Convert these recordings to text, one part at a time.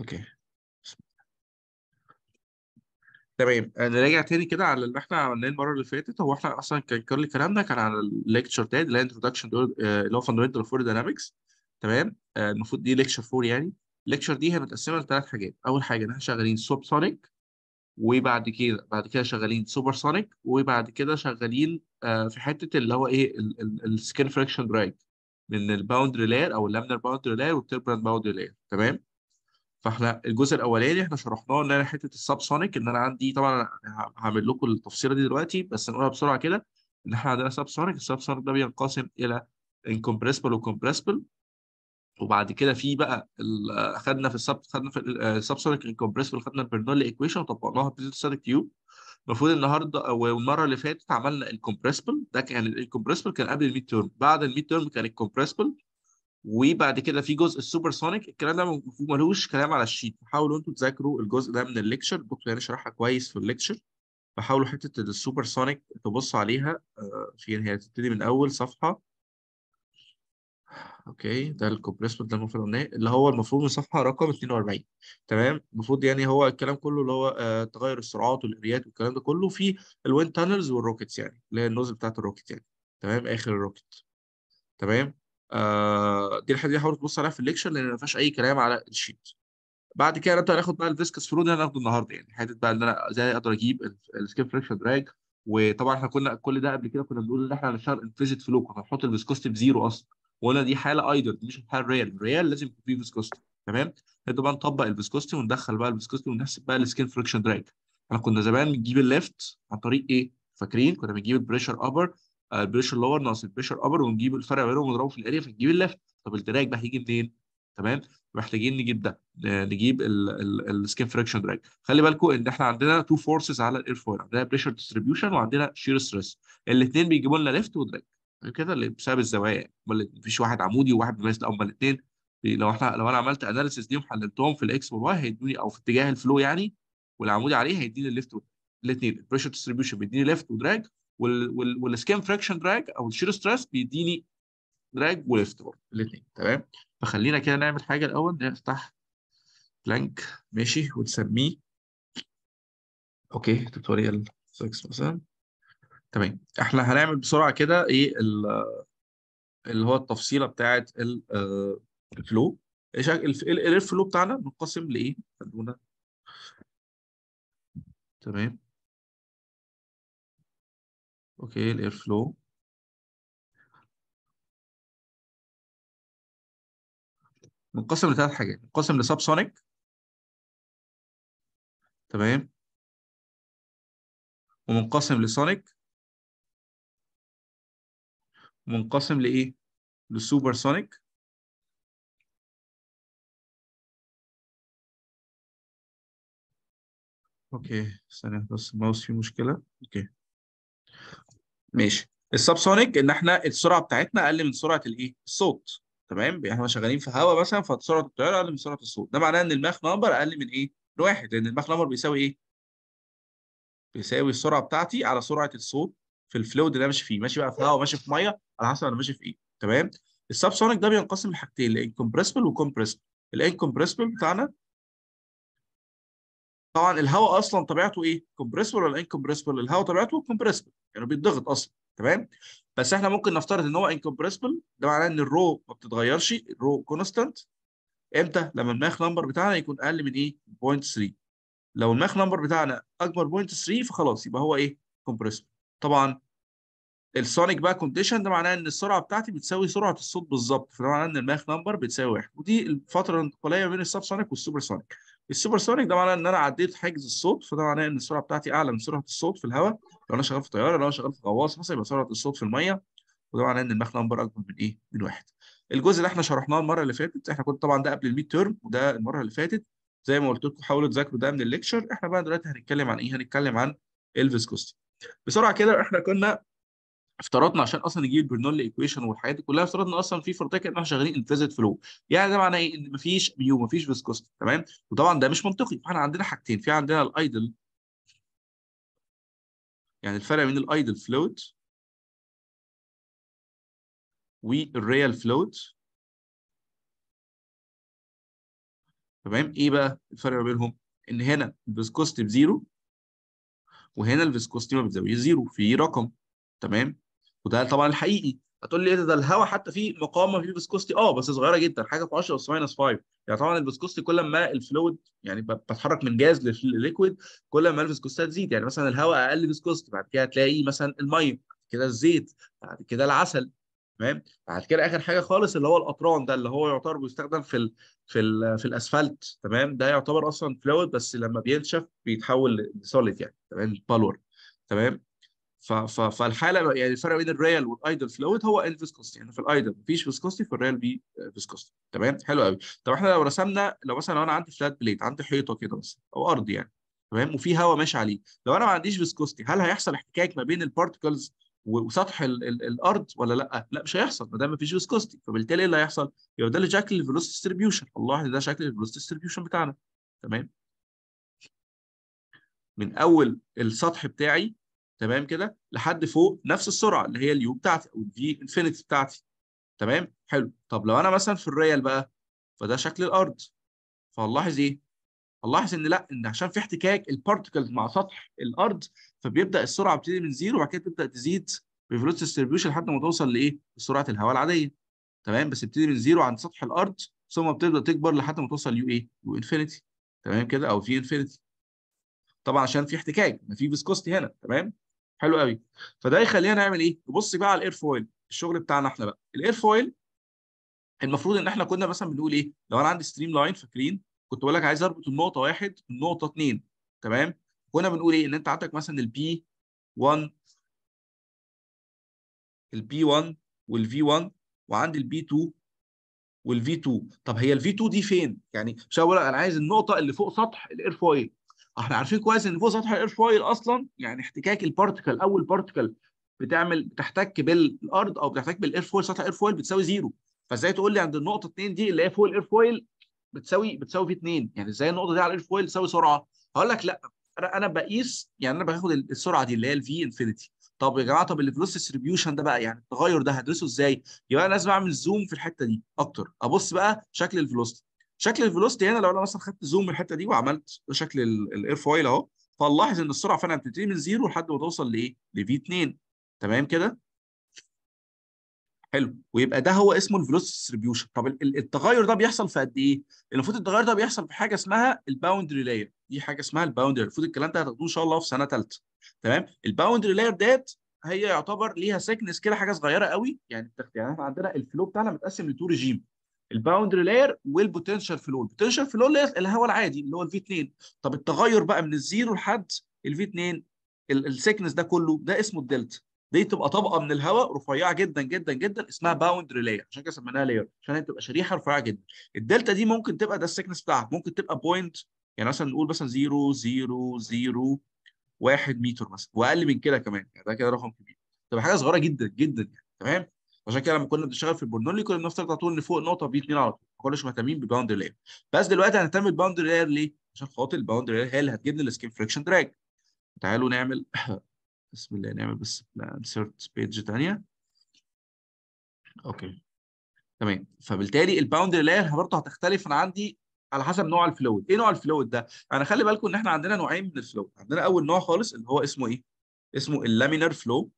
اوكي تمام آه، نراجع تاني كده على اللي احنا عملناه المره اللي فاتت هو احنا اصلا كان كل الكلام ده كان على الليكتشر ده اللي هي انتروداكشن آه، اللي هو فاندمنتال فور داينامكس تمام آه، المفروض دي ليكتشر 4 يعني الليكتشر دي هي متقسمه لثلاث حاجات اول حاجه ان احنا شغالين سوب سونيك وبعد كده بعد كده شغالين سوبر سونيك وبعد كده شغالين في حته اللي هو ايه السكين فريكشن دراج من الباوندري لاير او اللامنر باوندري لاير والتربرنت باوندري لاير تمام فاحنا الجزء الاولاني احنا شرحناه ان انا حته السب سونيك ان انا عندي طبعا هعمل لكم التفصيله دي دلوقتي بس نقولها بسرعه كده ان احنا عندنا سب سونيك السب سونيك ده بينقسم الى انكمبريسبل وكمبريسبل وبعد كده في بقى خدنا في السب خدنا في السب سونيك انكمبريسبل خدنا البرنولي ايكويشن وطبقناها في الستاتيك تيوب المفروض النهارده او المره اللي فاتت عملنا الكمبريسبل ده كان الكمبريسبل كان قبل الميد تيرم بعد الميد تيرم كان الكمبريسبل وبعد كده في جزء السوبر سونيك الكلام ده ملوش كلام على الشيت حاولوا انتوا تذاكروا الجزء ده من الليكشر الدكتور يعني شرحها كويس في الليكشر فحاولوا حته السوبر سونيك تبصوا عليها آه، في يعني هي تبتدي من اول صفحه اوكي ده الكومبريسمنت ده المفروض قلناه اللي هو المفروض من صفحه رقم 42 تمام المفروض يعني هو الكلام كله اللي هو آه، تغير السرعات والاريات والكلام ده كله في الوين تانلز والروكتس يعني اللي هي النوزل بتاعت الروكت يعني تمام اخر الروكت تمام آه، دي الحته دي حاول تبص عليها في الليكشر لان ما فيهاش اي كلام على الشيت بعد كده نبدا ناخد بقى الفيسكس فلو ده هناخده النهارده يعني حته بقى ان انا ازاي اقدر اجيب السكيب فريكشن دراج وطبعا احنا كنا كل ده قبل كده كنا بنقول ان احنا هنشتغل انفيزيت فلو كنا هنحط الفيسكوستي بزيرو اصلا وقلنا دي حاله ايدل مش الحاله ريال ريال لازم يكون في فيسكوستي تمام نبدا بقى نطبق الفيسكوستي وندخل بقى الفيسكوستي ونحسب بقى السكين فريكشن دراج احنا كنا زمان بنجيب الليفت عن طريق ايه؟ فاكرين كنا بنجيب البريشر ابر البريشر آه، لور ناقص البريشر ابر ونجيب الفرق بينهم ونضربه في الاريا فنجيب اللفت طب الدراج بقى هيجي منين؟ تمام محتاجين نجيب ده آه، نجيب السكين فريكشن دراج خلي بالكم ان احنا عندنا تو فورسز على الاير فويل عندنا بريشر ديستريبيوشن وعندنا شير ستريس الاثنين بيجيبوا لنا لفت ودراج طيب كده بسبب الزوايا يعني. مفيش واحد عمودي وواحد بيميز هما الاثنين لو احنا لو انا عملت اناليسيس ليهم حللتهم في الاكس والواي هيدوني او في اتجاه الفلو يعني والعمودي عليه هيديني اللفت الاثنين البريشر ديستريبيوشن بيديني لفت ودراج والسكين فراكشن دراج او الشير ستريس بيديني دراج وليفت برضه الاثنين تمام فخلينا كده نعمل حاجه الاول نفتح بلانك ماشي وتسميه اوكي توتوريال 6 مثلا تمام احنا هنعمل بسرعه كده ايه اللي هو التفصيله بتاعه الفلو الفلو بتاعنا منقسم لايه؟ خلونا تمام اوكي الاير فلو منقسم لثلاث حاجات منقسم لساب سونيك تمام ومنقسم لسونيك ومنقسم لايه للسوبر سونيك اوكي ثانيه بس الماوس فيه مشكله اوكي ماشي السبسونيك ان احنا السرعه بتاعتنا اقل من سرعه الايه؟ الصوت تمام؟ يعني احنا شغالين في هواء مثلا فسرعه الطياره اقل من سرعه الصوت ده معناه ان الماخ نمبر اقل من ايه؟ من واحد لان الماخ نمبر بيساوي ايه؟ بيساوي السرعه بتاعتي على سرعه الصوت في الفلويد اللي انا ماشي فيه ماشي بقى في هواء ماشي في ميه على حسب انا ماشي في ايه تمام؟ السبسونيك ده بينقسم لحاجتين الانكمبرسبل والكمبرسبل الانكمبرسبل بتاعنا طبعا الهواء اصلا طبيعته ايه؟ كومبريسبل ولا انكومبريسبل؟ الهواء طبيعته كومبريسبل يعني بيتضغط اصلا تمام؟ بس احنا ممكن نفترض ان هو انكومبريسبل ده معناه ان الرو ما بتتغيرش الرو كونستانت امتى؟ لما الماخ نمبر بتاعنا يكون اقل من ايه؟ 0.3 لو الماخ نمبر بتاعنا اكبر 0.3 فخلاص يبقى هو ايه؟ كومبريسبل طبعا السونيك بقى كونديشن ده معناه ان السرعه بتاعتي بتساوي سرعه الصوت بالظبط فده معناه ان الماخ نمبر بتساوي واحد ودي الفتره الانتقاليه بين السب سونيك والسوبر سونيك السوبر سونيك ده معناه ان انا عديت حجز الصوت فده معناه ان السرعه بتاعتي اعلى من سرعه الصوت في الهواء لو انا شغال في طياره لو انا شغال في غواص مثلا يبقى سرعه الصوت في الميه وده معناه ان الماخ نمبر اكبر من ايه؟ من واحد. الجزء اللي احنا شرحناه المره اللي فاتت احنا كنا طبعا ده قبل الميد تيرم وده المره اللي فاتت زي ما قلت لكم حاولوا تذاكروا ده من الليكشر احنا بقى دلوقتي هنتكلم عن ايه؟ هنتكلم عن الفيسكوستي. بسرعه كده احنا كنا افترضنا عشان اصلا نجيب البرنولي ايكويشن والحاجات دي كلها افترضنا اصلا في فرضيه ان احنا شغالين انفزت فلو يعني ده معناه ايه ان مفيش ميو مفيش فيسكوستي تمام وطبعا ده مش منطقي احنا عندنا حاجتين في عندنا الايدل يعني الفرق بين الايدل فلوت والريال فلوت تمام ايه بقى الفرق ما بينهم ان هنا الفيسكوستي بزيرو وهنا الفيسكوستي ما بتزاويش زيرو في رقم تمام وده طبعا الحقيقي هتقول لي ايه ده الهواء حتى فيه مقاومه فيه فيسكوستي اه بس صغيره جدا حاجه في 10 اس ماينس 5 يعني طبعا الفيسكوستي كل ما الفلويد يعني بتحرك من جاز لليكويد كل ما الفيسكوستي تزيد يعني مثلا الهواء اقل فيسكوستي بعد كده هتلاقي مثلا الميه بعد كده الزيت بعد كده العسل تمام بعد كده اخر حاجه خالص اللي هو القطران ده اللي هو يعتبر بيستخدم في الـ في الـ في الاسفلت تمام ده يعتبر اصلا فلويد بس لما بينشف بيتحول لسوليد يعني تمام بالور تمام فالحاله يعني الفرق بين الريال والايدل فلويد هو الفيسكوستي يعني في الايدل مفيش فيسكوستي في الريال بي فيسكوستي تمام حلو قوي طب احنا لو رسمنا لو مثلا لو انا عندي فلات بليت عندي حيطه كده مثلا او ارض يعني تمام وفي هواء ماشي عليه لو انا ما عنديش فيسكوستي هل هيحصل احتكاك ما بين البارتكلز وسطح الـ الـ الارض ولا لا؟ لا مش هيحصل ما دام مفيش فيسكوستي فبالتالي ايه اللي هيحصل؟ يبقى ده اللي شكل الفيلوس ديستريبيوشن الله ده شكل الفيلوس ديستريبيوشن بتاعنا تمام؟ من اول السطح بتاعي تمام كده لحد فوق نفس السرعه اللي هي اليو بتاعتي او الفي انفينيتي بتاعتي تمام حلو طب لو انا مثلا في الريال بقى فده شكل الارض فهنلاحظ ايه هنلاحظ ان لا ان عشان في احتكاك البارتكلز مع سطح الارض فبيبدا السرعه بتبتدي من زيرو وبعد كده تبدا تزيد بفلوس ديستريبيوشن لحد ما توصل لايه لسرعه الهواء العاديه تمام بس بتبتدي من زيرو عند سطح الارض ثم بتبدا تكبر لحد ما توصل يو ايه يو انفينيتي تمام كده او في انفينيتي طبعا عشان في احتكاك ما في فيسكوستي هنا تمام حلو قوي فده يخلينا نعمل ايه نبص بقى على الاير فويل الشغل بتاعنا احنا بقى الاير فويل المفروض ان احنا كنا مثلا بنقول ايه لو انا عندي ستريم لاين فاكرين كنت بقول لك عايز اربط النقطه واحد النقطه اثنين تمام كنا بنقول ايه ان انت عندك مثلا البي 1 البي 1 والفي 1 وعندي البي 2 والفي 2 طب هي الفي 2 دي فين يعني مش انا عايز النقطه اللي فوق سطح الاير فويل احنا عارفين كويس ان فوق سطح فويل اصلا يعني احتكاك البارتكل اول بارتكل بتعمل بتحتك بالارض او بتحتك فويل سطح الاير فويل بتساوي زيرو فازاي تقول لي عند النقطه 2 دي اللي هي فوق الاير فويل بتساوي بتساوي في 2 يعني ازاي النقطه دي على الاير فويل تساوي سرعه هقول لك لا انا بقيس يعني انا باخد السرعه دي اللي هي الفي انفينيتي طب يا جماعه طب الفلوس ديستريبيوشن ده بقى يعني التغير ده هدرسه ازاي؟ يبقى انا لازم اعمل زوم في الحته دي اكتر ابص بقى شكل الفلوسيتي شكل الفيلوستي هنا لو انا مثلا خدت زوم من الحته دي وعملت شكل الاير فويل اهو فنلاحظ ان السرعه فعلا بتبتدي من زيرو لحد ما توصل لايه؟ لفي 2 تمام كده؟ حلو ويبقى ده هو اسمه الفيلوسيتي ديستريبيوشن طب التغير ده بيحصل في قد ايه؟ المفروض التغير ده بيحصل في حاجه اسمها الباوندري لاير دي حاجه اسمها الباوندري المفروض الكلام ده هتاخدوه ان شاء الله في سنه ثالثه تمام؟ الباوندري لاير ديت هي يعتبر ليها سيكنس كده حاجه صغيره قوي يعني يعني احنا عندنا الفلو بتاعنا متقسم لتو ريجيم الباوندري لاير والبوتنشال فلو البوتنشال فلو اللي هو العادي اللي هو الفي 2 طب التغير بقى من الزيرو لحد الفي 2 السيكنس ده كله ده اسمه الدلتا دي تبقى طبقه من الهواء رفيعه جدا جدا جدا اسمها باوندري لاير عشان كده سميناها لاير عشان هي تبقى شريحه رفيعه جدا الدلتا دي ممكن تبقى ده السيكنس بتاعها ممكن تبقى بوينت يعني مثلا نقول مثلا 0 0 0 1 متر مثلا واقل من كده كمان يعني ده كده رقم كبير تبقى حاجه صغيره جدا جدا يعني تمام عشان كده لما كنا بنشتغل في البرنولي كنا بنفترض على طول ان فوق نقطه بي 2 على طول ما كناش مهتمين بالباوندري لاير بس دلوقتي هنهتم بالباوندري لاير ليه؟ عشان خاطر الباوندري لاير هي اللي هتجيب لنا السكين فريكشن دراج تعالوا نعمل بسم الله نعمل بس انسرت بيج ثانيه اوكي تمام فبالتالي الباوندري لاير برضه هتختلف انا عندي على حسب نوع الفلويد ايه نوع الفلويد ده انا يعني خلي بالكم ان احنا عندنا نوعين من الفلويد عندنا اول نوع خالص اللي هو اسمه ايه اسمه اللامينر فلو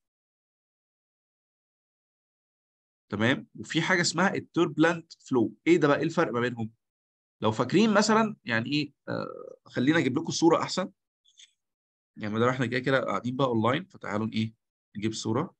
تمام وفي حاجه اسمها التوربلنت فلو ايه ده بقى ايه الفرق ما بينهم لو فاكرين مثلا يعني ايه آه خلينا اجيب لكم صوره احسن يعني ما دام احنا كده كده قاعدين بقى اونلاين فتعالوا ايه نجيب صوره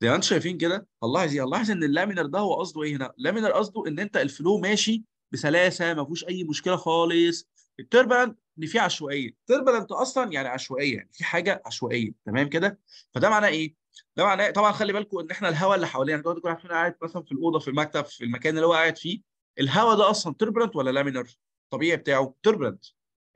زي ما انتم شايفين كده هنلاحظ ايه؟ هنلاحظ ان اللامينر ده هو قصده ايه هنا؟ اللامينر قصده ان انت الفلو ماشي بسلاسه ما فيهوش اي مشكله خالص التربلنت ان في عشوائيه تربلنت اصلا يعني عشوائيه يعني في حاجه عشوائيه تمام كده فده معناه ايه ده معناه طبعا خلي بالكم ان احنا الهواء اللي حوالينا يعني كل واحد قاعد مثلا في الاوضه في المكتب في المكان اللي هو قاعد فيه الهواء ده اصلا تربلنت ولا لامينر الطبيعي بتاعه تربلنت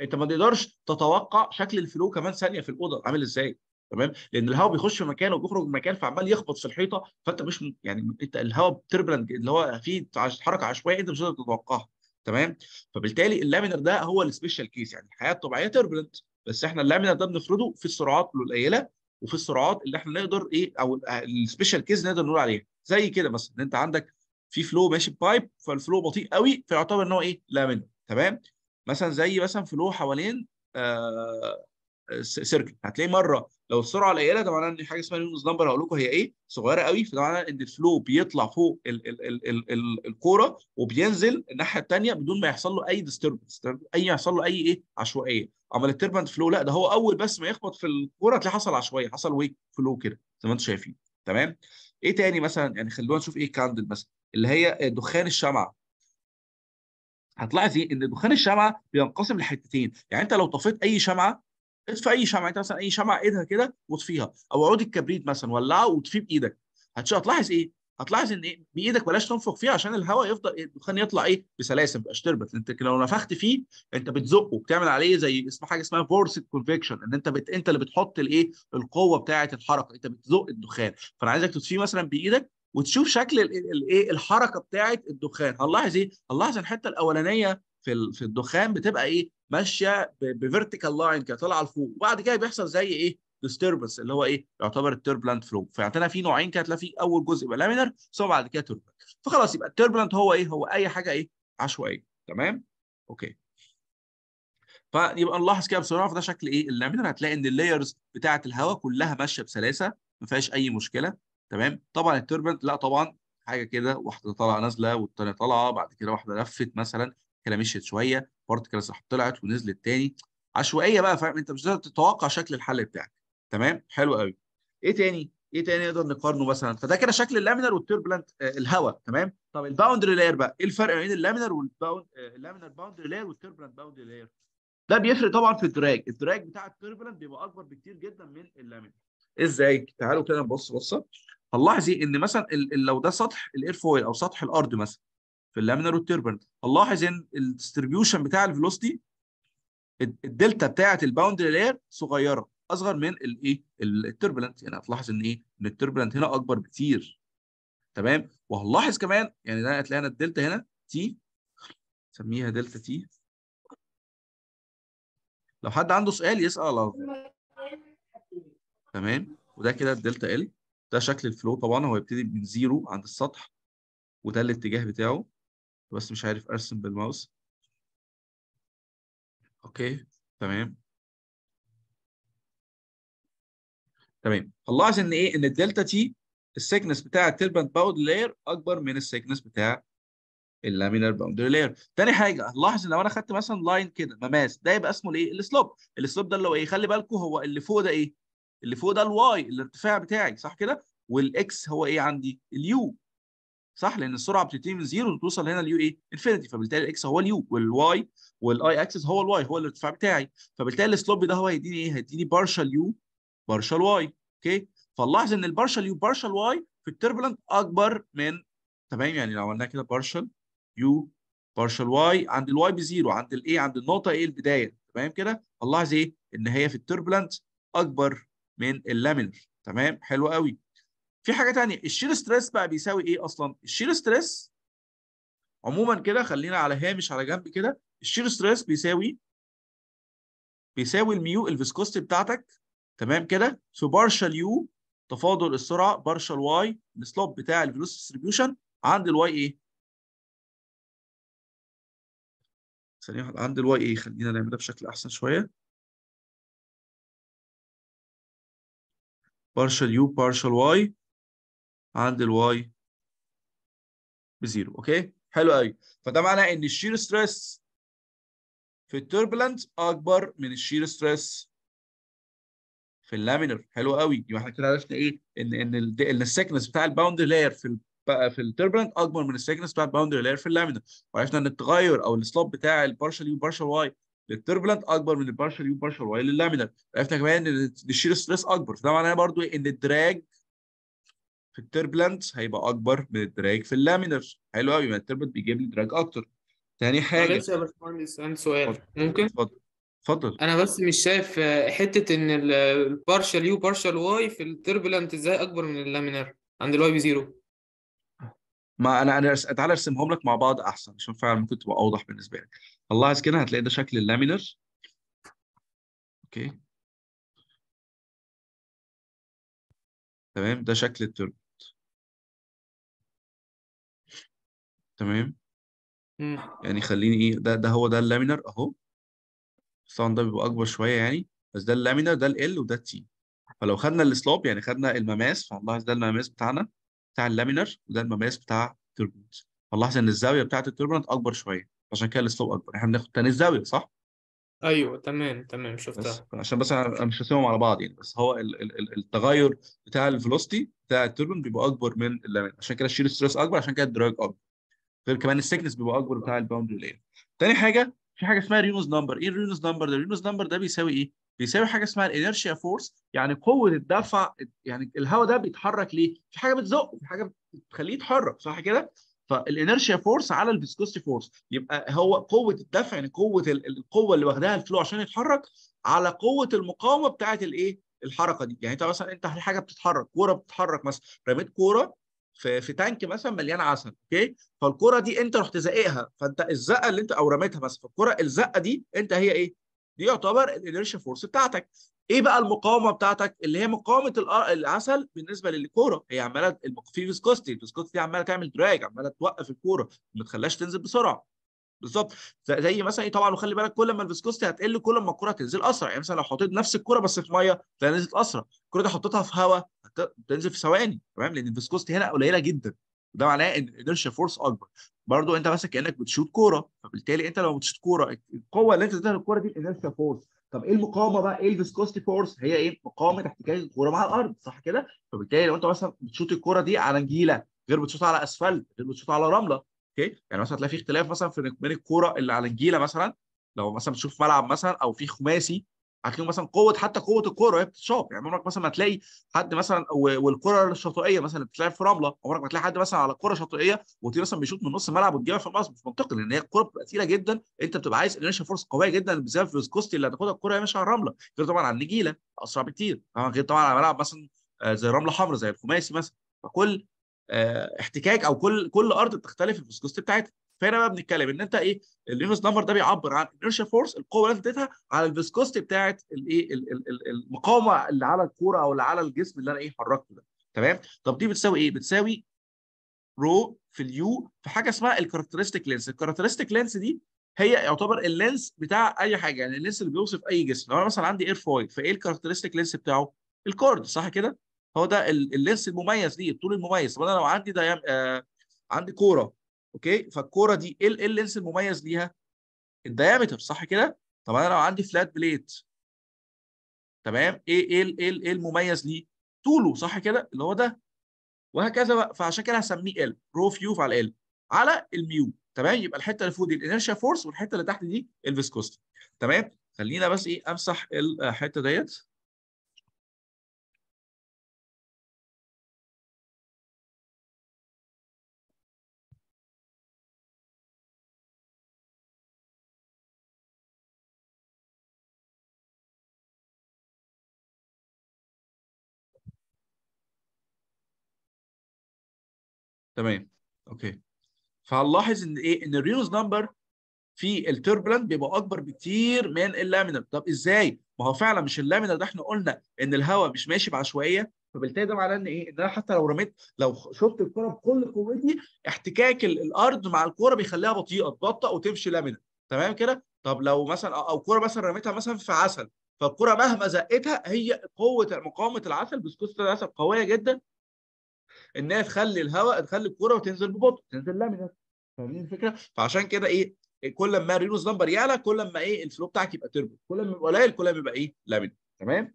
انت ما تقدرش تتوقع شكل الفلو كمان ثانيه في الاوضه عامل ازاي تمام لان الهواء بيخش في مكان وبيخرج من مكان فعمال يخبط في الحيطه فانت مش يعني انت الهواء تربلنت اللي هو فيه حركه عشوائيه انت مش قادر تتوقعها تمام فبالتالي اللامينر ده هو السبيشال كيس يعني الحياه الطبيعيه تربلنت بس احنا اللامينر ده بنفرضه في السرعات القليله وفي السرعات اللي احنا نقدر ايه او السبيشال كيس آه، نقدر نقول عليها زي كده مثلا انت عندك في فلو ماشي بايب فالفلو بطيء قوي فيعتبر ان هو ايه لامينر تمام مثلا زي مثلا فلو حوالين آه سيركل آه، هتلاقي مره لو السرعه قليله ده معناه ان حاجه اسمها نيونز نمبر هقول لكم هي ايه صغيره قوي فده معناه ان الفلو بيطلع فوق ال ال ال ال ال الكوره وبينزل الناحيه الثانيه بدون ما يحصل له اي ديستربنس اي يحصل له اي ايه عشوائيه اما التربنت فلو لا ده هو اول بس ما يخبط في الكوره تلاقيه حصل عشوائيه حصل ويك فلو كده زي ما انتم شايفين تمام ايه تاني مثلا يعني خلونا نشوف ايه كاندل مثلا اللي هي دخان الشمعه هتلاحظي ان دخان الشمعه بينقسم لحتتين يعني انت لو طفيت اي شمعه في اي شمعه انت مثلا اي شمعه ايدها كده واطفيها او عود الكبريت مثلا ولعه واطفيه بايدك هتلاحظ ايه؟ هتلاحظ ان إيه؟ بايدك بلاش تنفخ فيه عشان الهواء يفضل إيه؟ الدخان يطلع ايه بسلاسه ما يبقاش تربت انت لو نفخت فيه انت بتزقه بتعمل عليه زي اسمه حاجه اسمها فورس كونفكشن ان انت بت... انت اللي بتحط الايه القوه بتاعه الحركه انت بتزق الدخان فانا عايزك تطفيه مثلا بايدك وتشوف شكل الايه الحركه بتاعه الدخان هنلاحظ ايه هنلاحظ الحته الاولانيه في في الدخان بتبقى ايه ماشيه بفيرتيكال لاين كده طالعه لفوق وبعد كده بيحصل زي ايه ديستربنس اللي هو ايه يعتبر التربلنت فلو فعندنا في نوعين كده هتلاقي في اول جزء يبقى لامينر ثم بعد كده تربلنت فخلاص يبقى التربلنت هو ايه هو اي حاجه ايه عشوائيه تمام اوكي فيبقى نلاحظ كده بسرعه فده شكل ايه اللامينر هتلاقي ان اللايرز بتاعه الهواء كلها ماشيه بسلاسه ما فيهاش اي مشكله تمام طبعا التربلنت لا طبعا حاجه كده واحده طالعه نازله والثانيه طالعه بعد كده واحده لفت مثلا كده مشيت شويه بارتكلز طلعت ونزلت تاني عشوائيه بقى فاهم انت مش قادر تتوقع شكل الحل بتاعك تمام حلو قوي ايه تاني ايه تاني نقدر نقارنه مثلا فده كده شكل اللامينر والتربلنت آه الهواء تمام طب الباوندري لاير بقى ايه الفرق بين اللامينر والباوند آه اللامينر باوندري لاير والتربلنت باوندري لاير ده بيفرق طبعا في الدراج الدراج بتاع التربلنت بيبقى اكبر بكتير جدا من اللامينر ازاي تعالوا كده نبص بصه هنلاحظ ان مثلا لو ده سطح الاير فويل او سطح الارض مثلا في اللامينال والتيربرد هنلاحظ ان الديستريبيوشن بتاع الفيلوستي الدلتا بتاعه الباوندري لاير صغيره اصغر من الايه التربلنت يعني هتلاحظ ان ايه ان التربلنت هنا اكبر بكتير تمام وهنلاحظ كمان يعني ده هتلاقي هنا الدلتا هنا تي نسميها دلتا تي لو حد عنده سؤال يسال على تمام وده كده الدلتا ال ده شكل الفلو طبعا هو يبتدي من زيرو عند السطح وده الاتجاه بتاعه بس مش عارف ارسم بالماوس اوكي تمام تمام هنلاحظ ان ايه ان الدلتا تي السيكنس بتاع التربنت باوند لاير اكبر من السيكنس بتاع اللامينر باوندري لاير تاني حاجه ان لو انا خدت مثلا لاين كده مماس ده يبقى اسمه الايه السلوب السلوب ده اللي هو ايه خلي بالكم هو اللي فوق ده ايه اللي فوق ده الواي الارتفاع بتاعي صح كده والاكس هو ايه عندي اليو صح لان السرعه بتبتدي من زيرو وتوصل هنا ليو ايه انفينيتي فبالتالي الاكس هو اليو والواي والاي اكسس هو الواي هو الارتفاع بتاعي فبالتالي السلوب ده هو هيديني ايه هيديني بارشال يو بارشال واي اوكي فنلاحظ ان البارشال يو بارشال واي في التربلنت اكبر من تمام يعني لو عملناها كده بارشال يو بارشال واي عند الواي بزيرو عند الايه عند النقطه ايه البدايه تمام كده هنلاحظ ايه ان هي في التربلنت اكبر من اللامينر تمام حلو قوي في حاجه ثانيه الشير ستريس بقى بيساوي ايه اصلا الشير ستريس عموما كده خلينا على هامش على جنب كده الشير ستريس بيساوي بيساوي الميو الفيسكوستي بتاعتك تمام كده في بارشال يو تفاضل السرعه بارشال واي السلوب بتاع الفيلوس ديستريبيوشن عند الواي ايه ثانيه واحده عند الواي ايه خلينا نعملها بشكل احسن شويه بارشال يو بارشال واي عند الواي بزيرو اوكي حلو قوي فده معناه ان الشير ستريس في التوربلنت اكبر من الشير ستريس في اللامينر حلو قوي يبقى احنا كده عرفنا ايه ان ان ان السكنس بتاع الباوندر لاير في في التربلنت اكبر من السكنس بتاع الباوندر لاير في اللامينر وعرفنا ان التغير او السلوب بتاع البارشال يو بارشال واي للتربلنت اكبر من البارشال يو بارشال واي لللامينر عرفنا كمان ان الشير ستريس اكبر فده معناه برضو إيه؟ ان الدراج في التربلنت هيبقى اكبر من الدراج في اللامينر حلو قوي يبقى التربلنت بيجيب لي دراج اكتر تاني حاجه بس يا باشمهندس عندي سؤال ممكن اتفضل اتفضل انا بس مش شايف آه، حته ان البارشال يو بارشال واي في التربلنت ازاي اكبر من اللامينر عند الواي زيرو ما انا انا تعالى ارسمهم لك مع بعض احسن عشان فعلا ممكن تبقى اوضح بالنسبه لك عايز كده هتلاقي ده شكل اللامينر اوكي تمام ده شكل التربلنت تمام يعني خليني ايه ده ده هو ده اللامينر اهو الصان ده بيبقى اكبر شويه يعني بس ده اللامينر ده ال وده التي فلو خدنا السلوب يعني خدنا المماس فنلاحظ ده المماس بتاعنا بتاع اللامينر وده المماس بتاع التربنت فنلاحظ ان الزاويه بتاعه التربنت اكبر شويه عشان كده السلوب اكبر احنا بناخد تاني الزاويه صح؟ ايوه تمام تمام شفتها بس عشان بس انا مش هسيبهم على بعض يعني بس هو ال ال التغير بتاع الفلوستي بتاع التربنت بيبقى اكبر من اللامينر عشان كده الشير ستريس اكبر عشان كده الدراج اكبر غير كمان السكنس بيبقى اكبر بتاع الباوندري لاير تاني حاجه في حاجه اسمها رينوس نمبر ايه الرينوس نمبر ده الرينوس نمبر ده بيساوي ايه بيساوي حاجه اسمها الانرشيا فورس يعني قوه الدفع يعني الهواء ده بيتحرك ليه في حاجه بتزقه في حاجه بتخليه يتحرك صح كده فالانرشيا فورس على الفيسكوستي فورس يبقى هو قوه الدفع يعني قوه القوه اللي واخداها الفلو عشان يتحرك على قوه المقاومه بتاعه الايه الحركه دي يعني انت مثلا انت في حاجه بتتحرك كوره بتتحرك مثلا رميت كوره في في تانك مثلا مليان عسل اوكي فالكره دي انت رحت زققها فانت الزقه اللي انت او رميتها مثلا فالكره الزقه دي انت هي ايه؟ دي يعتبر الانرشيا فورس بتاعتك ايه بقى المقاومه بتاعتك اللي هي مقاومه العسل بالنسبه للكوره هي عماله في فيسكوستي الفيسكوستي دي عماله تعمل دراج عماله توقف الكوره ما تخليهاش تنزل بسرعه بالظبط زي مثلا ايه طبعا وخلي بالك كل ما الفيسكوستي هتقل كل ما الكره هتنزل اسرع يعني مثلا لو حطيت نفس الكره بس في ميه تلاقي نزلت اسرع الكره دي حطيتها في هواء تنزل في ثواني تمام لان الفيسكوستي هنا قليله جدا ده معناه ان انرشيا فورس اكبر برضو انت مثلا كانك بتشوط كوره فبالتالي انت لو بتشوط كوره القوه اللي انت بتديها للكوره دي الانرشيا فورس طب ايه المقاومه بقى ايه الفيسكوستي فورس هي ايه مقاومه احتكاك الكوره مع الارض صح كده فبالتالي لو انت مثلا بتشوط الكوره دي على نجيله غير بتشوط على اسفلت غير بتشوط على رمله اوكي يعني مثلا هتلاقي في اختلاف مثلا في بين الكوره اللي على النجيله مثلا لو مثلا بتشوف ملعب مثلا او في خماسي هتلاقي مثلا قوه حتى قوه الكوره وهي بتتشاط يعني عمرك مثلا ما تلاقي حد مثلا والكره الشاطئيه مثلا اللي بتتلعب في رمله عمرك ما تلاقي حد مثلا على كره شاطئيه وتلاقي مثلا بيشوط من نص الملعب وتجيبها في المقص مش منطقي لان هي الكوره بتبقى تقيله جدا انت بتبقى عايز انيشن فورس قويه جدا بسبب الفيسكوستي اللي هتاخدها الكوره هي ماشيه على الرمله غير طبعا على النجيله اسرع بكتير آه، غير طبعا على ملعب مثلا آه، زي رمله حمراء زي الخماسي مثلا فكل آه، احتكاك او كل كل ارض بتختلف الفيسكوستي بتاعتها فهنا بقى بنتكلم ان انت ايه اليونس نمبر ده بيعبر عن انرشيا فورس القوه اللي اديتها على الفيسكوستي بتاعت الايه المقاومه اللي على الكوره او اللي على الجسم اللي انا ايه حركته ده تمام طب دي بتساوي ايه بتساوي رو في اليو في حاجه اسمها الكاركترستيك لينس الكاركترستيك لينس دي هي يعتبر اللينس بتاع اي حاجه يعني اللينس اللي بيوصف اي جسم لو انا مثلا عندي اير فويل فايه الكاركترستيك لينس بتاعه الكورد صح كده هو ده اللينس المميز ليه الطول المميز طب انا لو عندي ديام... آه عندي كوره اوكي فالكوره دي ايه ايه اللينس المميز ليها؟ الدايمتر صح كده؟ طب انا لو عندي فلات بليت تمام ايه ايه ايه ايه المميز ليه؟ طوله صح كده؟ اللي هو ده وهكذا بقى فعشان كده هسميه ال رو فيو على ال على الميو تمام يبقى الحته اللي فوق دي الانرشيا فورس والحته اللي تحت دي الفيسكوستي تمام خلينا بس ايه امسح آه، الحته ديت تمام اوكي فهنلاحظ ان ايه ان الريوز نمبر في التربلنت بيبقى اكبر بكتير من اللامينر طب ازاي ما هو فعلا مش اللامينر ده احنا قلنا ان الهواء مش ماشي بعشوائيه فبالتالي ده معناه ان ايه ان انا حتى لو رميت لو شفت الكره بكل قوتي احتكاك الارض مع الكره بيخليها بطيئه تبطأ وتمشي لامينر تمام كده طب لو مثلا او كره مثلا رميتها مثلا في عسل فالكره مهما زقتها هي قوه مقاومه العسل بسكوت العسل قويه جدا ان هي تخلي الهواء تخلي الكوره وتنزل ببطء تنزل لامينر يعني فاهمين الفكره؟ فعشان كده ايه كل ما رينوس نمبر يعلى كل ما ايه الفلو بتاعك يبقى تربو كل ما يبقى قليل كل ما يبقى ايه لامينر تمام؟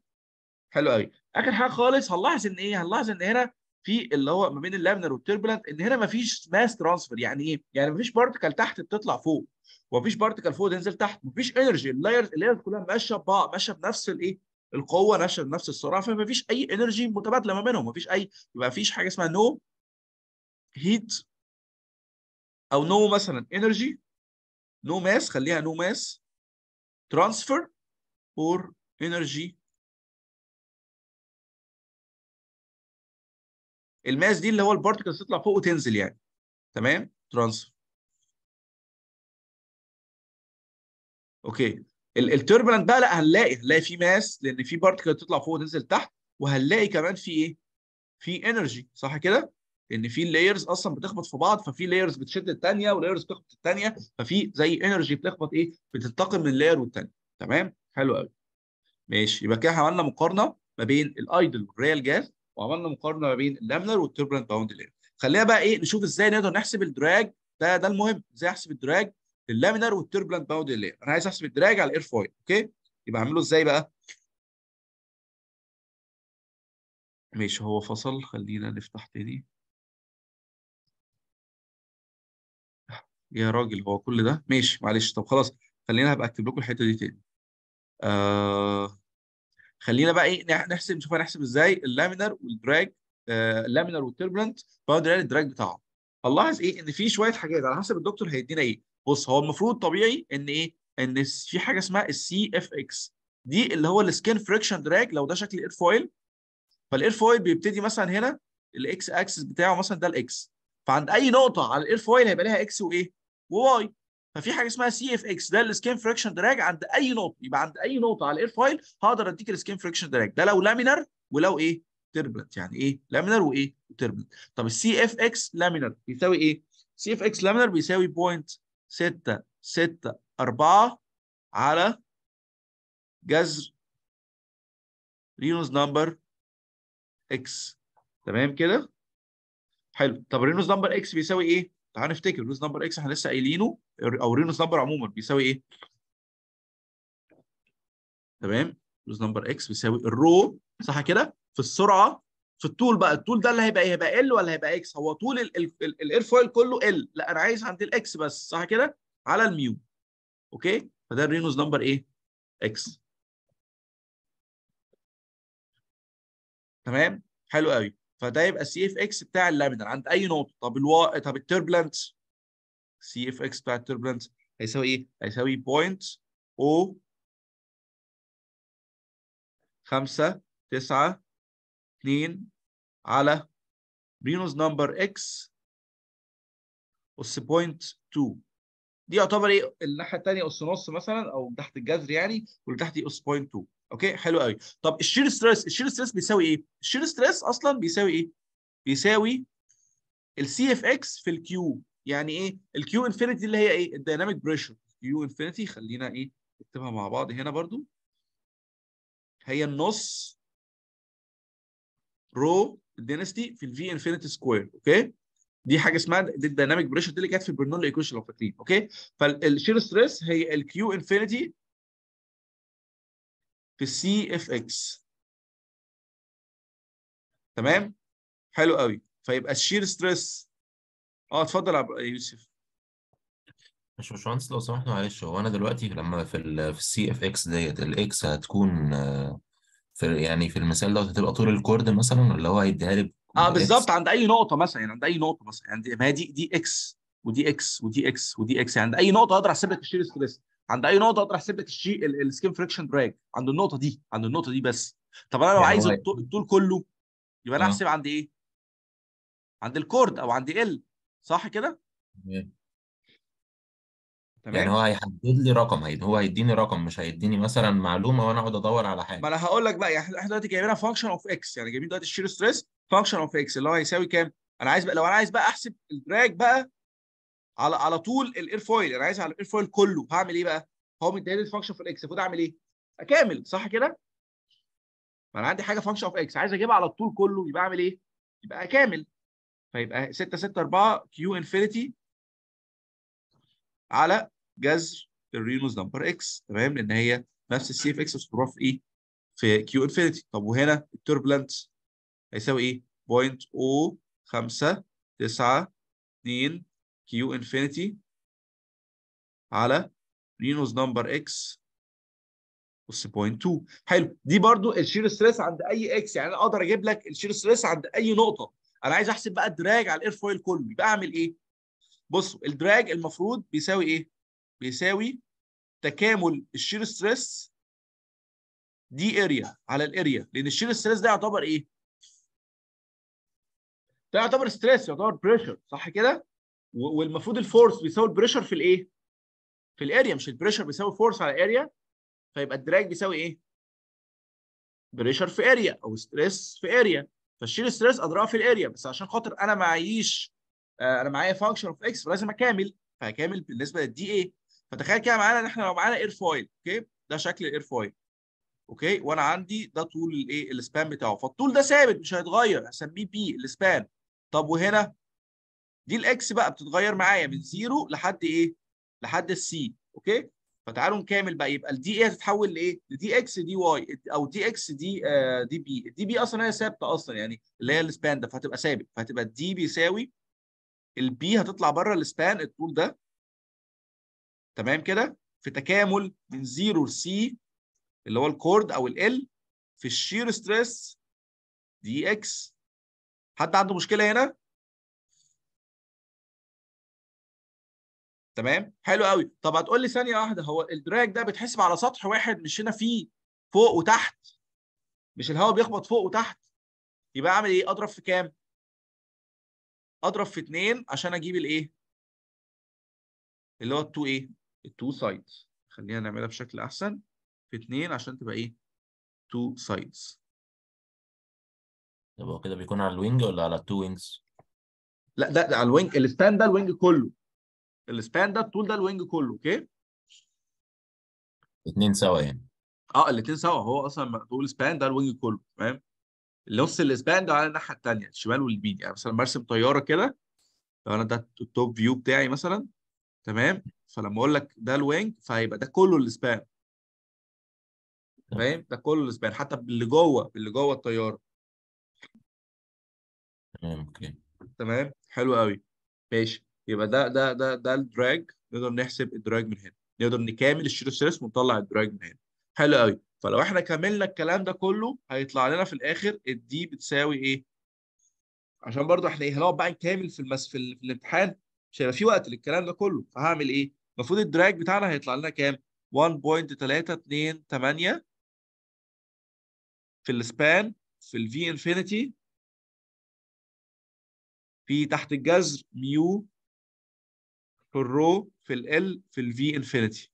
حلو قوي اخر حاجه خالص هنلاحظ ان ايه هنلاحظ ان هنا في اللي هو ما بين اللامينر والتربلنت ان هنا ما فيش ماس ترانسفير يعني ايه؟ يعني ما فيش بارتكل تحت بتطلع فوق وما فيش بارتكل فوق تنزل تحت ما فيش انرجي اللايرز اللايرز كلها ماشيه ببعض ماشيه بنفس الايه القوه ناشئه نفس السرعه فما فيش اي انرجي متبادله ما بينهم ما فيش اي يبقى ما فيش حاجه اسمها نو هيت او نو مثلا انرجي نو ماس خليها نو ماس ترانسفير اور انرجي الماس دي اللي هو البارتكلز تطلع فوق وتنزل يعني تمام ترانسفير اوكي التربلنت بقى لا هنلاقي هنلاقي في ماس لان في بارتكل تطلع فوق وتنزل تحت وهنلاقي كمان في ايه؟ في انرجي صح كده؟ ان في لايرز اصلا بتخبط في بعض ففي لايرز بتشد الثانيه ولايرز بتخبط الثانيه ففي زي انرجي بتخبط ايه؟ بتنتقل من لاير والثانيه تمام؟ حلو قوي ماشي يبقى كده عملنا مقارنه ما بين الايدل والريال جاز وعملنا مقارنه ما بين اللامنر والتربلنت باوند لاير خلينا بقى ايه نشوف ازاي نقدر نحسب الدراج ده ده المهم ازاي احسب الدراج اللامينر والتربلنت باودي لاير انا عايز احسب الدراج على الاير فويل اوكي يبقى اعمله ازاي بقى ماشي هو فصل خلينا نفتح تاني يا راجل هو كل ده ماشي معلش طب خلاص خلينا هبقى اكتب لكم الحته دي تاني آه خلينا بقى ايه نحسب نشوف هنحسب ازاي اللامينر والدراج آه اللامينر والتربلنت باودر الدراج بتاعه هنلاحظ ايه ان في شويه حاجات على حسب الدكتور هيدينا ايه بص هو المفروض طبيعي ان ايه ان في حاجه اسمها السي اف اكس دي اللي هو السكين فريكشن دراج لو ده شكل اير فويل فالاير فويل بيبتدي مثلا هنا الاكس اكسس بتاعه مثلا ده الاكس فعند اي نقطه على الاير فويل هيبقى لها اكس وايه وواي ففي حاجه اسمها سي اف اكس ده السكين فريكشن دراج عند اي نقطه يبقى عند اي نقطه على الاير فويل هقدر اديك السكين فريكشن دراج ده لو لامينر ولو ايه تربلت يعني ايه لامينر وايه تربلت طب السي اف اكس لامينر بيساوي ايه سي اف اكس لامينر بيساوي بوينت 6 6 4 على جذر رينوز نمبر اكس تمام كده حلو طب رينوز نمبر اكس بيساوي ايه تعال نفتكر رينوز نمبر اكس احنا لسه قايلينه او رينوز نمبر عموما بيساوي ايه تمام رينوز نمبر اكس بيساوي الرو صح كده في السرعه في الطول بقى الطول ده اللي هيبقى إيه؟ هيبقى ال ولا هيبقى اكس هو طول الاير فويل كله ال لا انا عايز عند الاكس بس صح كده على الميو اوكي فده الرينوز نمبر ايه اكس تمام حلو قوي فده يبقى سي اف اكس بتاع اللامينر عند اي نقطه طب الوا طب التربلنت سي اف اكس بتاع التربلنت هيساوي ايه هيساوي بوينت او 5 9 2 على رينوز نمبر اكس اس بوينت 2 دي يعتبر ايه الناحيه الثانيه اس نص مثلا او تحت الجذر يعني واللي تحت اس بوينت 2 اوكي حلو قوي طب الشير ستريس الشير ستريس بيساوي ايه الشير ستريس اصلا بيساوي ايه بيساوي السي اف اكس في الكيو يعني ايه الكيو انفينيتي اللي هي ايه الدايناميك بريشر كيو انفينيتي خلينا ايه نكتبها مع بعض هنا برضو هي النص رو الدينستي في الفي انفينيتي سكوير اوكي دي حاجه اسمها دي الديناميك بريشر دي اللي كانت في البرنولي ايكويشن لو فاكرين اوكي فالشير ستريس هي الكيو انفينيتي في السي اف اكس تمام حلو قوي فيبقى الشير ستريس اه اتفضل يا يوسف مش باشمهندس لو سمحت معلش هو انا دلوقتي لما في الـ في السي اف اكس ديت الاكس هتكون آه في يعني في المثال دوت هتبقى طول الكورد مثلا ولا هو هيديها لي اه بالظبط عند اي نقطه مثلا يعني عند اي نقطه مثلا يعني ما هي دي دي اكس ودي اكس ودي اكس ودي اكس يعني عند اي نقطه اقدر احسب لك الشير ستريس عند اي نقطه اقدر احسب لك الشيء السكين فريكشن دراج عند النقطه دي عند النقطه دي بس طب انا لو يعني عايز الطول كله يبقى انا آه. احسب عند ايه؟ عند الكورد او عند ال صح كده؟ يعني تمام هو هيحدد لي رقم هو هيديني رقم مش هيديني مثلا معلومه وانا اقعد ادور على حاجه ما انا هقول لك بقى يعني احنا دلوقتي جايبينها فانكشن اوف اكس يعني جايبين دلوقتي الشير ستريس فانكشن اوف اكس اللي هو هيساوي كام؟ انا عايز بقى لو انا عايز بقى احسب الدراج بقى على على طول الاير فويل انا عايز على الاير فويل كله هعمل ايه بقى؟ هو مديني الفانكشن في الاكس المفروض اعمل ايه؟ اكامل صح كده؟ ما انا عندي حاجه فانكشن اوف اكس عايز اجيبها على الطول كله يبقى اعمل ايه؟ يبقى اكامل فيبقى 6 6 4 كيو انفينيتي على جذر الرينوز نمبر اكس تمام لان هي نفس السي اف اكس بس في ايه؟ في كيو انفينيتي طب وهنا التوربلنت هيساوي ايه؟ 0.0592 كيو انفينيتي على رينوز نمبر اكس بص 0.2 حلو دي برضو الشير ستريس عند اي اكس يعني انا اقدر اجيب لك الشير ستريس عند اي نقطه انا عايز احسب بقى الدراج على الاير فويل كله يبقى اعمل ايه؟ بصوا الدراج المفروض بيساوي ايه؟ بيساوي تكامل الشير ستريس دي اريا على الاريا لان الشير ستريس ده يعتبر ايه؟ ده يعتبر ستريس يعتبر بريشر صح كده؟ والمفروض الفورس بيساوي البريشر في الايه؟ في الاريا مش البريشر بيساوي فورس على اريا فيبقى الدراج بيساوي ايه؟ بريشر في اريا او ستريس في اريا فالشير ستريس اضرار في الاريا بس عشان خاطر انا معيش آه، انا معايا فانكشن اوف اكس فلازم اكامل فهكامل بالنسبه للدي اي فتخيل كده معانا ان احنا لو معانا اير فويل اوكي ده شكل الاير فويل اوكي وانا عندي ده طول الايه السبان بتاعه فالطول ده ثابت مش هيتغير هسميه بي السبان طب وهنا دي الاكس بقى بتتغير معايا من زيرو لحد ايه لحد السي اوكي فتعالوا نكامل بقى يبقى الدي اي هتتحول لايه لدي اكس دي واي او دي اكس دي آه دي بي الدي بي اصلا هي ثابته اصلا يعني اللي هي السبان ده فهتبقى ثابت فهتبقى الدي بيساوي البي هتطلع بره السبان الطول ده تمام كده في تكامل من 0 لسي اللي هو الكورد او ال في الشير ستريس دي اكس حد عنده مشكله هنا تمام حلو قوي طب هتقول لي ثانيه واحده هو الدراج ده بتحسب على سطح واحد مش هنا فيه فوق وتحت مش الهواء بيخبط فوق وتحت يبقى اعمل ايه اضرب في كام اضرب في 2 عشان اجيب الايه اللي هو التو ايه التو سايدز خلينا نعملها بشكل احسن في 2 عشان تبقى ايه تو سايدز طب هو كده بيكون على الوينج ولا على التو وينجز لا ده, على الوينج السبان ده الوينج كله السبان ده الطول ده الوينج كله اوكي الاثنين سوا يعني اه الاثنين سوا هو اصلا طول سبان ده الوينج كله تمام اللوس الاسباند على الناحيه الثانيه الشمال واليمين يعني مثلا برسم طياره كده لو انا ده التوب فيو بتاعي مثلا تمام فلما اقول لك ده الوينج فهيبقى ده كله الاسبان تمام ده كله الاسبان حتى باللي جوه باللي جوه الطياره تمام اوكي تمام حلو قوي ماشي يبقى ده ده ده ده الدراج نقدر نحسب الدراج من هنا نقدر نكامل الشيرو سيرس ونطلع الدراج من هنا حلو قوي فلو احنا كملنا الكلام ده كله هيطلع لنا في الاخر الدي بتساوي ايه عشان برضو احنا ايه هنقعد بقى نكامل في المس في, ال... في الامتحان مش هيبقى في وقت للكلام ده كله فهعمل ايه المفروض الدراج بتاعنا هيطلع لنا كام 1.328 في السبان في الفي انفينيتي في تحت الجذر ميو في الرو في ال في الفي انفينيتي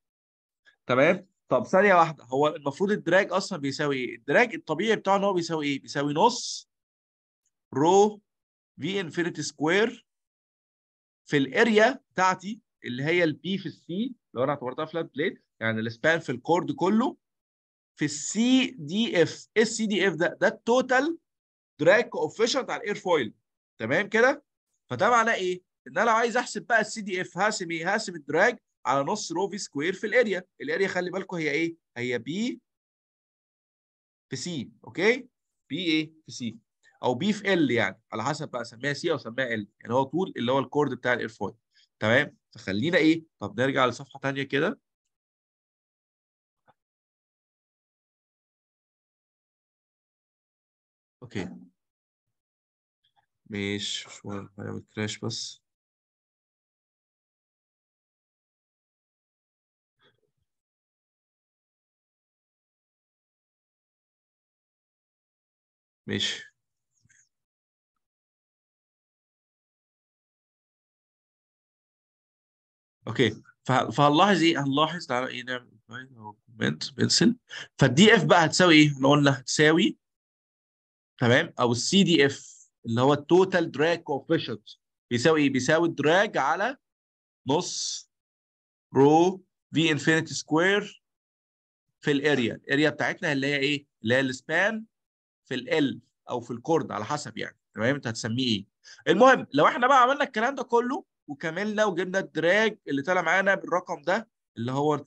تمام طب ثانيه واحده هو المفروض الدراج اصلا بيساوي ايه الدراج الطبيعي بتاعه ان هو بيساوي ايه بيساوي نص رو في انفينيتي سكوير في الاريا بتاعتي اللي هي البي في السي لو انا اعتبرتها فلات بليت يعني السبان في الكورد كله في السي دي اف ايه السي دي اف ده ده التوتال دراج كوفيشنت على الاير فويل تمام كده فده معناه ايه ان انا لو عايز احسب بقى السي دي اف هقسم ايه هقسم الدراج على نص رو في سكوير في الاريا الاريا خلي بالكم هي ايه هي بي في سي اوكي بي ايه في سي او بي في ال يعني على حسب بقى سميها سي او سميها ال يعني هو طول اللي هو الكورد بتاع الايرفويل تمام فخلينا ايه طب نرجع لصفحه ثانيه كده اوكي مش شويه كراش بس ماشي اوكي فهنلاحظ ايه هنلاحظ تعالى ايه نعمل او كومنت بنسل فالدي اف بقى هتساوي ايه احنا قلنا هتساوي تمام او السي دي اف اللي هو التوتال دراج كوفيشنت بيساوي ايه بيساوي الدراج على نص رو في انفينيتي سكوير في الاريا الاريا بتاعتنا اللي هي ايه اللي هي السبان في ال او في الكورد على حسب يعني تمام انت هتسميه ايه المهم لو احنا بقى عملنا الكلام ده كله وكملنا وجبنا الدراج اللي طلع معانا بالرقم ده اللي هو 1.328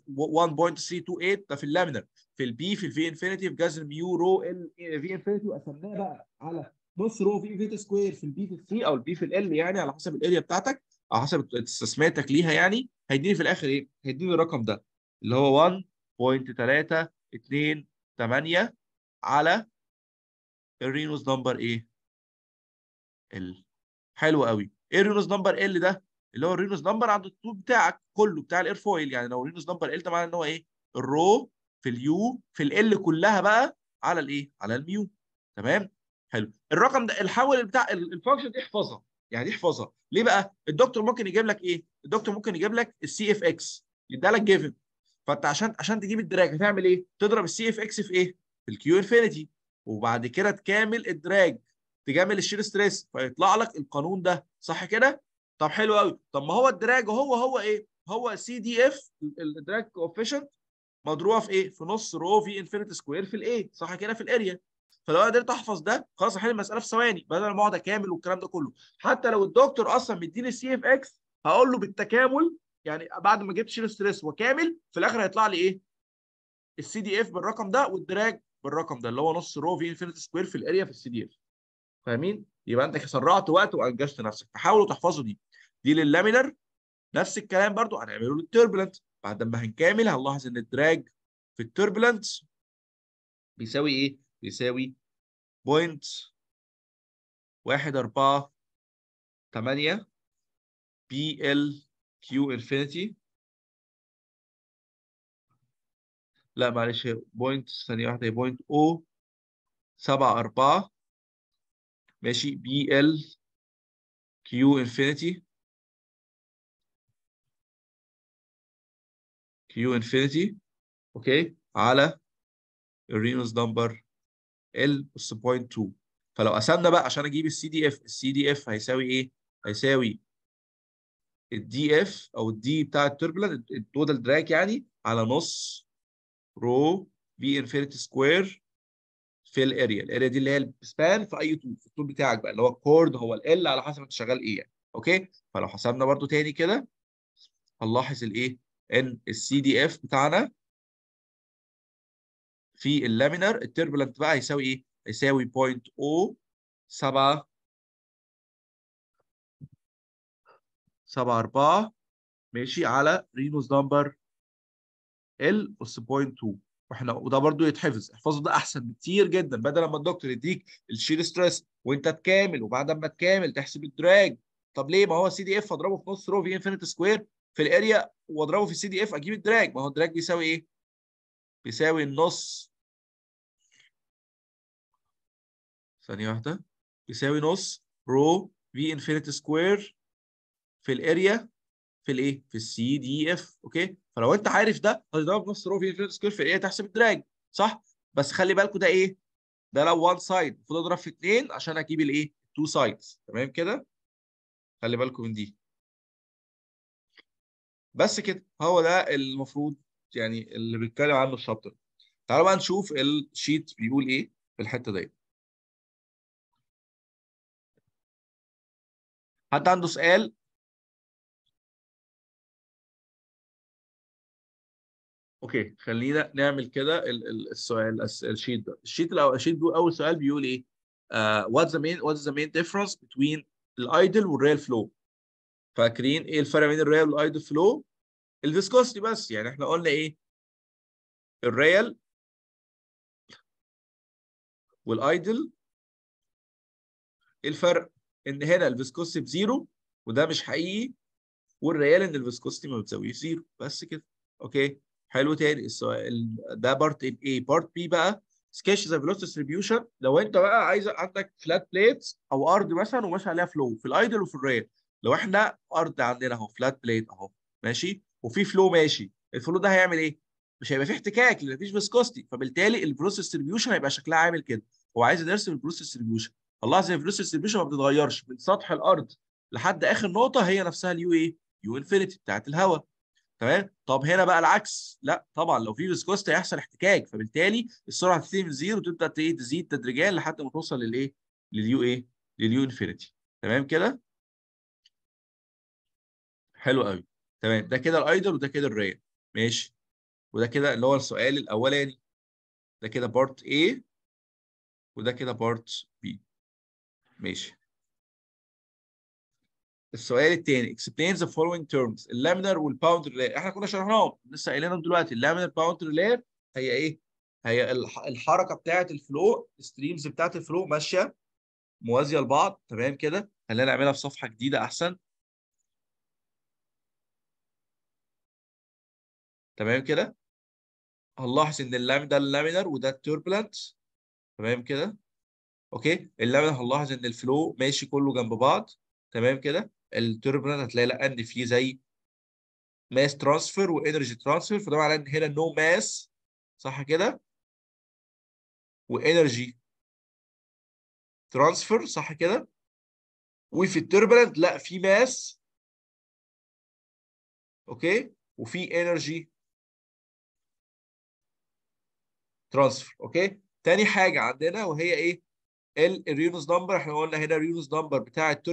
ده في اللامينر في البي في الفي انفينيتي في جذر ميو رو ال في انفينيتي وقسمناه بقى على نص رو في انفينيتي سكوير في البي في السي او البي في ال يعني على حسب الاريا بتاعتك على حسب استسماتك ليها يعني هيديني في الاخر ايه؟ هيديني الرقم ده اللي هو 1.328 على الرينوس نمبر ايه؟ ال حلو قوي ايه الرينوس نمبر ال ده؟ اللي هو الرينوس نمبر عند الطول بتاعك كله بتاع الاير فويل يعني لو الرينوز نمبر ال ده معناه ان هو ايه؟ الرو في اليو في ال كلها بقى على الايه؟ على الميو تمام؟ حلو الرقم ده الحول بتاع الفانكشن دي احفظها يعني دي احفظها ليه بقى؟ الدكتور ممكن يجيب لك ايه؟ الدكتور ممكن يجيب لك السي اف اكس يديها لك جيفن فانت عشان عشان تجيب الدراج هتعمل ايه؟ تضرب السي اف اكس في ايه؟ في الكيو انفينيتي وبعد كده تكامل الدراج تجامل الشير ستريس فيطلع لك القانون ده صح كده؟ طب حلو قوي طب ما هو الدراج هو هو ايه؟ هو سي دي اف الدراج كوفيشنت مضروبه في ايه؟ في نص رو في انفينيتي سكوير في الايه صح كده في الاريا فلو انا قدرت احفظ ده خلاص هحل المساله في ثواني بدل ما اقعد اكامل والكلام ده كله حتى لو الدكتور اصلا مديني سي اف اكس هقول له بالتكامل يعني بعد ما جبت شير ستريس وكامل في الاخر هيطلع لي ايه؟ السي دي اف بالرقم ده والدراج بالرقم ده اللي هو نص رو في انفينيتي سكوير في الاريا في السي دي اف فاهمين؟ يبقى انت سرعت وقت وانجزت نفسك فحاولوا تحفظوا دي دي لللامينر نفس الكلام برضو هنعمله للتربلنت بعد ما هنكمل هنلاحظ ان الدراج في التربلنت بيساوي ايه؟ بيساوي بوينت واحد أربعة تمانية بي ال كيو انفينيتي لا معلش بوينت ثانية واحدة هي بوينت او سبعة أربعة ماشي بي ال كيو انفينيتي كيو انفينيتي اوكي على الرينوز نمبر ال اس بوينت 2 فلو قسمنا بقى عشان اجيب السي دي اف السي دي اف هيساوي ايه؟ هيساوي الدي اف او الدي بتاع التوربلنت التوتال دراج يعني على نص رو في انفينيتي سكوير في الاريا الاريا دي اللي هي السبان في اي طول في الطول بتاعك بقى اللي هو الكورد هو ال على حسب انت شغال ايه يعني اوكي فلو حسبنا برده تاني كده هنلاحظ الايه ان السي دي اف بتاعنا في اللامينر التربلنت بقى هيساوي ايه هيساوي 0.07 سبعة أربعة ماشي على رينوس نمبر ال اس بوينت 2 واحنا وده برضو يتحفظ احفظه ده احسن بكتير جدا بدل ما الدكتور يديك الشير ستريس وانت تكامل وبعد ما تكامل تحسب الدراج طب ليه ما هو سي دي اف اضربه في نص رو في انفينيت سكوير في الاريا واضربه في السي دي اف اجيب الدراج ما هو الدراج بيساوي ايه؟ بيساوي النص ثانية واحدة بيساوي نص رو في انفينيت سكوير في الاريا في الايه؟ في السي دي اف اوكي فلو انت عارف ده هتضرب نص رو في انفينيت سكوير في ايه تحسب الدراج صح بس خلي بالكوا ده ايه ده لو 1 سايد المفروض اضرب في 2 عشان اجيب الايه 2 سايدز تمام كده خلي بالكوا من دي بس كده هو ده المفروض يعني اللي بيتكلم عنه الشابتر تعالوا بقى نشوف الشيت بيقول ايه في الحته دي حد عنده سؤال اوكي خلينا نعمل كده السؤال الشيت ده الشيت الاول الشيت اول سؤال بيقول ايه وات ذا مين وات ذا مين ديفرنس بتوين الايدل والريال فلو فاكرين ايه الفرق بين الريال والايدل فلو الفيسكوستي بس يعني احنا قلنا ايه الريال والايدل ايه الفرق ان هنا الفيسكوستي بزيرو وده مش حقيقي والريال ان الفيسكوستي ما بتساويش زيرو بس كده اوكي حلو تاني السؤال ده بارت ال A بارت B بقى سكتش ذا فيلوس ديستريبيوشن لو انت بقى عايز عندك فلات بليتس او ارض مثلا وماشي عليها فلو في الايدل وفي الريل لو احنا ارض عندنا اهو فلات بليت اهو ماشي وفي فلو ماشي الفلو ده هيعمل ايه؟ مش هيبقى فيه احتكاك لان مفيش فيسكوستي فبالتالي الفلوس ديستريبيوشن هيبقى شكلها عامل كده هو عايز نرسم الفلوس ديستريبيوشن الله ان الفلوس ديستريبيوشن ما بتتغيرش من سطح الارض لحد اخر نقطه هي نفسها اليو ايه؟ يو انفينيتي بتاعت الهواء تمام طب هنا بقى العكس لا طبعا لو في فيسكوستي هيحصل احتكاك فبالتالي السرعه هتبتدي من زيرو وتبدا إيه، تزيد تدريجيا لحد ما توصل للايه لليو ايه لليو إيه؟ انفينيتي تمام كده حلو قوي تمام ده كده الايدل وده كده الريال ماشي وده كده اللي هو السؤال الاولاني ده كده بارت A وده كده بارت B ماشي السؤال الثاني explain the following terms اللامينر والباوندر لاير احنا كنا شرحناهم لسه قايلينهم دلوقتي اللامينر باوندر لاير هي ايه؟ هي الحركه بتاعه الفلو الستريمز بتاعه الفلو ماشيه موازيه لبعض تمام كده خلينا نعملها في صفحه جديده احسن تمام كده هنلاحظ ان اللام ده اللامينر وده التربلنت تمام كده اوكي اللامينر هنلاحظ ان الفلو ماشي كله جنب بعض تمام كده التوربرنت هتلاقي لا ان في زي ماس ترانسفير وانرجي ترانسفير فده معناه ان هنا نو ماس صح كده وانرجي ترانسفير صح كده وفي التوربرنت لا في ماس اوكي وفي انرجي ترانسفير اوكي تاني حاجه عندنا وهي ايه الريونز نمبر احنا قلنا هنا الريونز نمبر بتاع التوربرنت